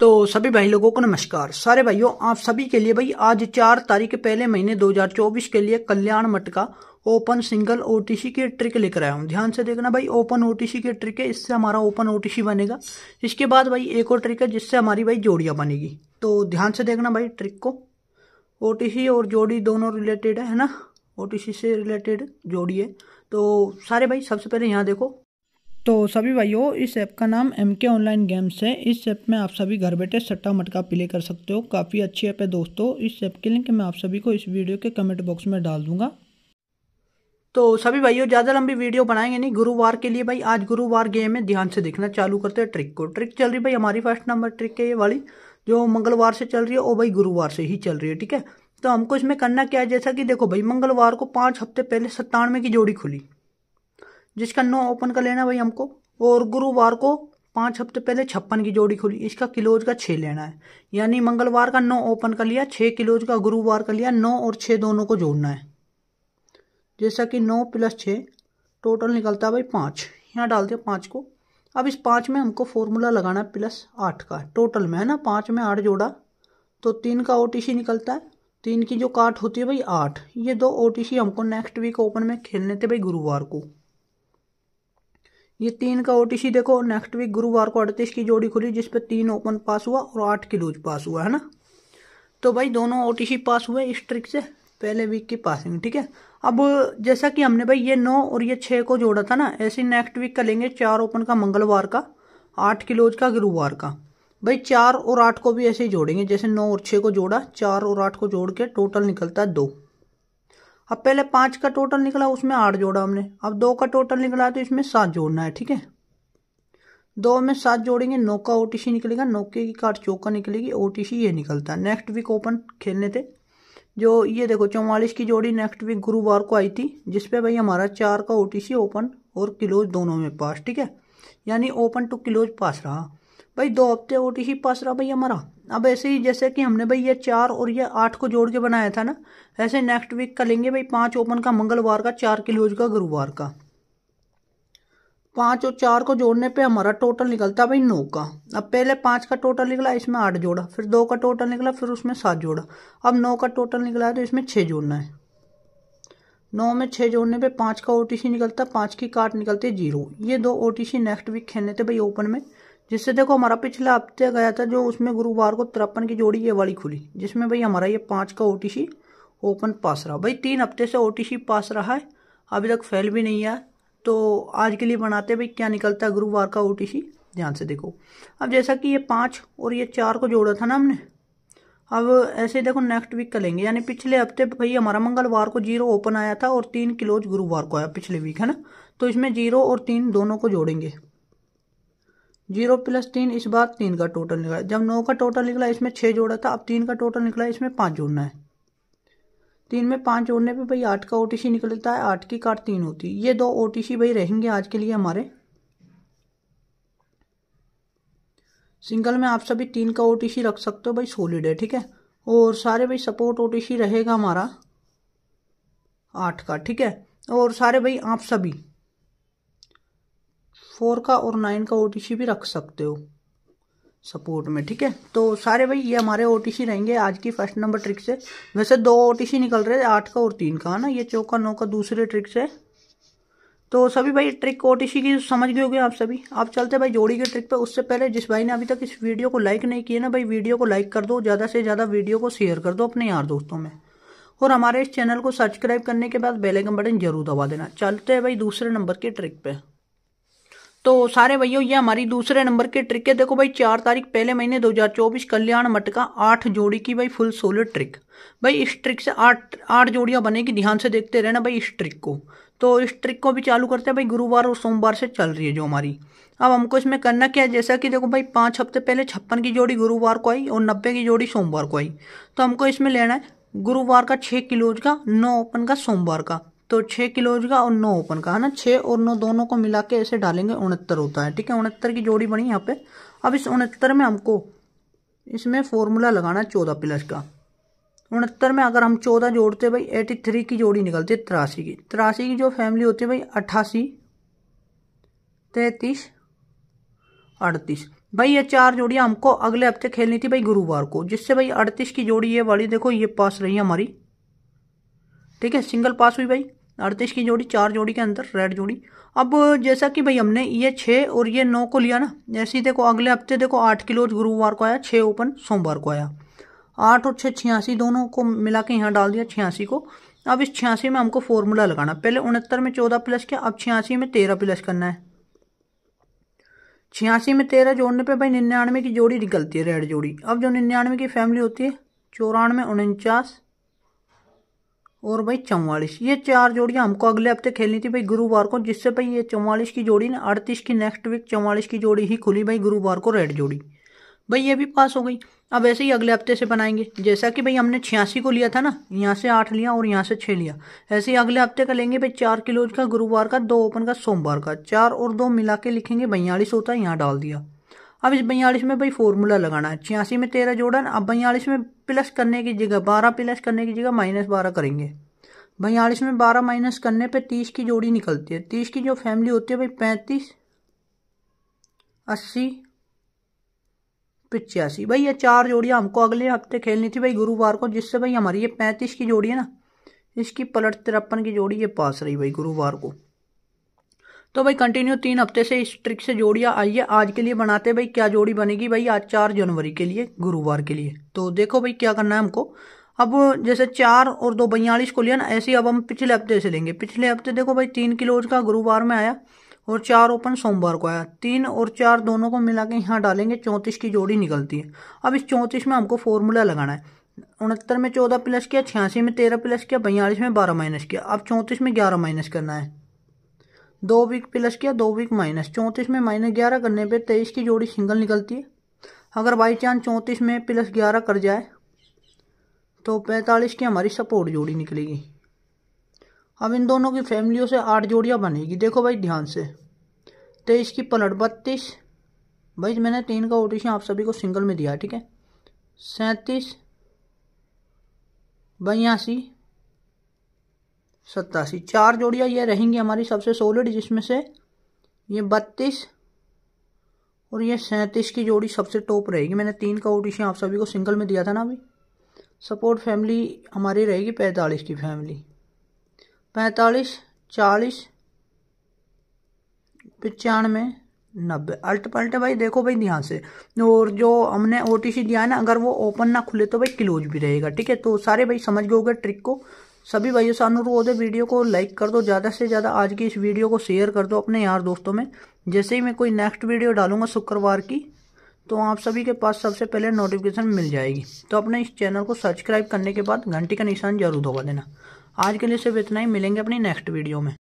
तो सभी भाई लोगों को नमस्कार सारे भाइयों आप सभी के लिए भाई आज चार तारीख पहले महीने 2024 के लिए कल्याण मट का ओपन सिंगल ओटीसी के ट्रिक लेकर आया हूँ ध्यान से देखना भाई ओपन ओटीसी के ट्रिक है इससे हमारा ओपन ओटीसी बनेगा इसके बाद भाई एक और ट्रिक है जिससे हमारी भाई जोड़ियाँ बनेगी तो ध्यान से देखना भाई ट्रिक को ओ और जोड़ी दोनों रिलेटेड है ना ओ से रिलेटेड जोड़ी है तो सारे भाई सबसे पहले यहाँ देखो तो सभी भाइयों इस ऐप का नाम एम के ऑनलाइन गेम्स है इस ऐप में आप सभी घर बैठे सट्टा मटका प्ले कर सकते हो काफ़ी अच्छी ऐप है दोस्तों इस ऐप के लिंक मैं आप सभी को इस वीडियो के कमेंट बॉक्स में डाल दूंगा तो सभी भाइयों ज़्यादा लंबी वीडियो बनाएंगे नहीं गुरुवार के लिए भाई आज गुरुवार गेम है ध्यान से देखना चालू करते हैं ट्रिक को ट्रिक चल रही भाई हमारी फर्स्ट नंबर ट्रिक है ये वाली जो मंगलवार से चल रही है वो भाई गुरुवार से ही चल रही है ठीक है तो हमको इसमें करना क्या है जैसा कि देखो भाई मंगलवार को पाँच हफ्ते पहले सत्तानवे की जोड़ी खुली जिसका नौ ओपन कर लेना भाई हमको और गुरुवार को पाँच हफ्ते पहले छप्पन की जोड़ी खुली इसका किलोज का छः लेना है यानी मंगलवार का नौ ओपन कर लिया छः किलोज का गुरुवार का लिया नौ और छः दोनों को जोड़ना है जैसा कि नौ प्लस छः टोटल निकलता है भाई पाँच यहाँ डाल दिया पाँच को अब इस पाँच में हमको फॉर्मूला लगाना है प्लस आठ का टोटल में है ना पाँच में आठ जोड़ा तो तीन का ओ निकलता है तीन की जो काट होती है भाई आठ ये दो ओ हमको नेक्स्ट वीक ओपन में खेलने थे भाई गुरुवार को ये तीन का ओटीसी देखो नेक्स्ट वीक गुरुवार को अड़तीस की जोड़ी खुली जिसपे तीन ओपन पास हुआ और आठ की लूज पास हुआ है ना तो भाई दोनों ओटीसी पास हुए इस ट्रिक से पहले वीक की पासिंग ठीक है अब जैसा कि हमने भाई ये नौ और ये छः को जोड़ा था ना ऐसे नेक्स्ट वीक का लेंगे चार ओपन का मंगलवार का आठ की लूज का गुरुवार का भाई चार और आठ को भी ऐसे ही जोड़ेंगे जैसे नौ और छः को जोड़ा चार और आठ को जोड़ के टोटल निकलता है दो अब पहले पाँच का टोटल निकला उसमें आठ जोड़ा हमने अब दो का टोटल निकला तो इसमें सात जोड़ना है ठीक है दो में सात जोड़ेंगे नौ का ओ निकलेगा नौके की कार्ड चौका निकलेगी ओ ये निकलता है नेक्स्ट वीक ओपन खेलने थे जो ये देखो चौवालीस की जोड़ी नेक्स्ट वीक गुरुवार को आई थी जिसपे भाई हमारा चार का ओ ओपन और किलोज दोनों में पास ठीक है यानी ओपन टू किलोज पास रहा भाई दो हफ्ते और ही पास रहा भाई हमारा अब ऐसे ही जैसे कि हमने भाई ये चार और ये आठ को जोड़ के बनाया था ना ऐसे नेक्स्ट वीक का लेंगे भाई पाँच ओपन का मंगलवार का चार क्लोज का गुरुवार का पाँच और चार को जोड़ने पे हमारा टोटल निकलता भाई नौ का अब पहले पाँच का टोटल निकला इसमें आठ जोड़ा फिर दो का टोटल निकला फिर उसमें सात जोड़ा अब नौ का टोटल निकला है तो इसमें छः जोड़ना है नौ में छः जोड़ने पे पाँच का ओटीसी निकलता पाँच की काट निकलती है जीरो ये दो ओटीसी नेक्स्ट वीक खेलने थे भाई ओपन में जिससे देखो हमारा पिछला हफ्ते गया था जो उसमें गुरुवार को तिरपन की जोड़ी ये वाली खुली जिसमें भाई हमारा ये पाँच का ओ ओपन पास रहा भाई तीन हफ्ते से ओ पास रहा है अभी तक फेल भी नहीं आया तो आज के लिए बनाते भाई क्या निकलता है गुरुवार का ओ ध्यान से देखो अब जैसा कि ये पाँच और ये चार को जोड़ा था ना हमने अब ऐसे देखो नेक्स्ट वीक का लेंगे यानी पिछले हफ्ते भाई हमारा मंगलवार को जीरो ओपन आया था और तीन किलोज गुरुवार को आया पिछले वीक है ना तो इसमें जीरो और तीन दोनों को जोड़ेंगे जीरो प्लस तीन इस बार तीन का टोटल निकला जब नौ का टोटल निकला इसमें छः जोड़ा था अब तीन का टोटल निकला इसमें पाँच जोड़ना है तीन में पाँच जोड़ने पे भाई आठ का ओ निकलता है आठ की काट तीन होती है ये दो ओ भाई रहेंगे आज के लिए हमारे सिंगल में आप सभी तीन का ओ रख सकते हो भाई सोलिड है ठीक है और सारे भाई सपोर्ट ओ रहेगा हमारा आठ का ठीक है और सारे भाई आप सभी फोर का और नाइन का ओ भी रख सकते हो सपोर्ट में ठीक है तो सारे भाई ये हमारे ओ रहेंगे आज की फर्स्ट नंबर ट्रिक से वैसे दो ओ निकल रहे हैं आठ का और तीन का है ना ये चौका नौ का दूसरे ट्रिक से तो सभी भाई ट्रिक ओ की समझ गए होगे आप सभी आप चलते भाई जोड़ी के ट्रिक पे उससे पहले जिस भाई ने अभी तक इस वीडियो को लाइक नहीं किया ना भाई वीडियो को लाइक कर दो ज़्यादा से ज़्यादा वीडियो को शेयर कर दो अपने यार दोस्तों में और हमारे इस चैनल को सब्सक्राइब करने के बाद बेल बटन जरूर दबा देना चलते हैं भाई दूसरे नंबर के ट्रिक पर तो सारे भैया ये हमारी दूसरे नंबर की ट्रिक है देखो भाई चार तारीख पहले महीने 2024 कल्याण मटका आठ जोड़ी की भाई फुल सोलो ट्रिक भाई इस ट्रिक से आठ आठ जोड़ियाँ बनेगी ध्यान से देखते रहना भाई इस ट्रिक को तो इस ट्रिक को भी चालू करते हैं भाई गुरुवार और सोमवार से चल रही है जो हमारी अब हमको इसमें करना क्या है जैसा कि देखो भाई पाँच हफ्ते पहले छप्पन की जोड़ी गुरुवार को आई और नब्बे की जोड़ी सोमवार को आई तो हमको इसमें लेना है गुरुवार का छः किलोज का नौ ओपन का सोमवार का तो छः किलो का और नौ ओपन का है ना छः और नौ दोनों को मिला के ऐसे डालेंगे उनहत्तर होता है ठीक है उनहत्तर की जोड़ी बनी यहाँ पे अब इस उनहत्तर में हमको इसमें फॉर्मूला लगाना है चौदह प्लस का उनहत्तर में अगर हम चौदह जोड़ते भाई एटी थ्री की जोड़ी निकलती है तिरासी की तिरासी की जो फैमिली होती है भाई अट्ठासी तैतीस अड़तीस भाई ये चार जोड़ियाँ हमको अगले हफ्ते खेलनी थी भाई गुरुवार को जिससे भाई अड़तीस की जोड़ी ये वाली देखो ये पास रही हमारी ठीक है सिंगल पास हुई भाई अड़तीस की जोड़ी चार जोड़ी के अंदर रेड जोड़ी अब जैसा कि भाई हमने ये छः और ये नौ को लिया ना ऐसे ही देखो अगले हफ्ते देखो आठ किलो गुरुवार को आया छः ओपन सोमवार को आया आठ और छः छियासी दोनों को मिला के यहाँ डाल दिया छियासी को अब इस छियासी में हमको फॉर्मूला लगाना पहले उनहत्तर में चौदह प्लस किया अब छियासी में तेरह प्लस करना है छियासी में तेरह जोड़ने पर भाई निन्यानवे की जोड़ी निकलती है रेड जोड़ी अब जो निन्यानवे की फैमिली होती है चौरानवे उनचास और भाई चौवालीस ये चार जोड़ियाँ हमको अगले हफ्ते खेलनी थी भाई गुरुवार को जिससे भाई ये चौवालीस की जोड़ी ना अड़तीस की नेक्स्ट वीक चौवालीस की जोड़ी ही खुली भाई गुरुवार को रेड जोड़ी भाई ये भी पास हो गई अब ऐसे ही अगले हफ्ते से बनाएंगे जैसा कि भाई हमने छियासी को लिया था ना यहाँ से आठ लिया और यहाँ से छः लिया ऐसे ही अगले हफ्ते का लेंगे भाई चार किलोज का गुरुवार का दो ओपन का सोमवार का चार और दो मिला के लिखेंगे बयालीस होता है यहाँ डाल दिया अब हाँ इस बयालीस में भाई फॉर्मूला लगाना है छियासी में तेरह जोड़ा ना अब बयालीस में प्लस करने की जगह बारह प्लस करने की जगह माइनस बारह करेंगे बयालीस में बारह माइनस करने पे तीस की जोड़ी निकलती है तीस की जो फैमिली होती है भाई पैंतीस अस्सी पिचासी भाई ये चार जोड़ियाँ हमको अगले हफ्ते खेलनी थी भाई गुरुवार को जिससे भाई हमारी ये पैंतीस की जोड़ी है ना इसकी पलट तिरपन की जोड़ी ये पास रही भाई गुरुवार को तो भाई कंटिन्यू तीन हफ्ते से इस ट्रिक से जोड़ियाँ आई है आज के लिए बनाते हैं भाई क्या जोड़ी बनेगी भाई आज चार जनवरी के लिए गुरुवार के लिए तो देखो भाई क्या करना है हमको अब जैसे चार और दो बयालीस को लिया ना ऐसे अब हम पिछले हफ्ते से लेंगे पिछले हफ्ते देखो भाई तीन किलोज का गुरुवार में आया और चार ओपन सोमवार को आया तीन और चार दोनों को मिला के यहाँ डालेंगे चौंतीस की जोड़ी निकलती है अब इस चौंतीस में हमको फॉर्मूला लगाना है उनहत्तर में चौदह प्लस किया छियासी में तेरह प्लस किया बयालीस में बारह माइनस किया अब चौंतीस में ग्यारह माइनस करना है दो वीक प्लस किया दो वीक माइनस चौंतीस में माइनस ग्यारह करने पे तेईस की जोड़ी सिंगल निकलती है अगर बाई चांस चौंतीस में प्लस ग्यारह कर जाए तो पैंतालीस की हमारी सपोर्ट जोड़ी निकलेगी अब इन दोनों की फैमिलियों से आठ जोड़ियाँ बनेगी देखो भाई ध्यान से तेईस की पलट बत्तीस भाई मैंने तीन का ओटिशन आप सभी को सिंगल में दिया ठीक है सैंतीस बयासी सत्तासी चार जोड़ियाँ ये रहेंगी हमारी सबसे सोलिड जिसमें से ये बत्तीस और ये सैंतीस की जोड़ी सबसे टॉप रहेगी मैंने तीन का ओडिशन आप सभी को सिंगल में दिया था ना अभी सपोर्ट फैमिली हमारी रहेगी पैंतालीस की फैमिली पैंतालीस चालीस पचानवे नब्बे अल्ट पल्ट भाई देखो भाई ध्यान से और जो हमने ओ दिया है ना अगर वो ओपन ना खुले तो भाई क्लोज भी रहेगा ठीक है तो सारे भाई समझ गए ट्रिक को सभी भाइयों से अनुरोध है वीडियो को लाइक कर दो ज़्यादा से ज़्यादा आज की इस वीडियो को शेयर कर दो अपने यार दोस्तों में जैसे ही मैं कोई नेक्स्ट वीडियो डालूंगा शुक्रवार की तो आप सभी के पास सबसे पहले नोटिफिकेशन मिल जाएगी तो अपने इस चैनल को सब्सक्राइब करने के बाद घंटी का निशान जरूर धोवा देना आज के लिए सिर्फ इतना ही मिलेंगे अपनी नेक्स्ट वीडियो में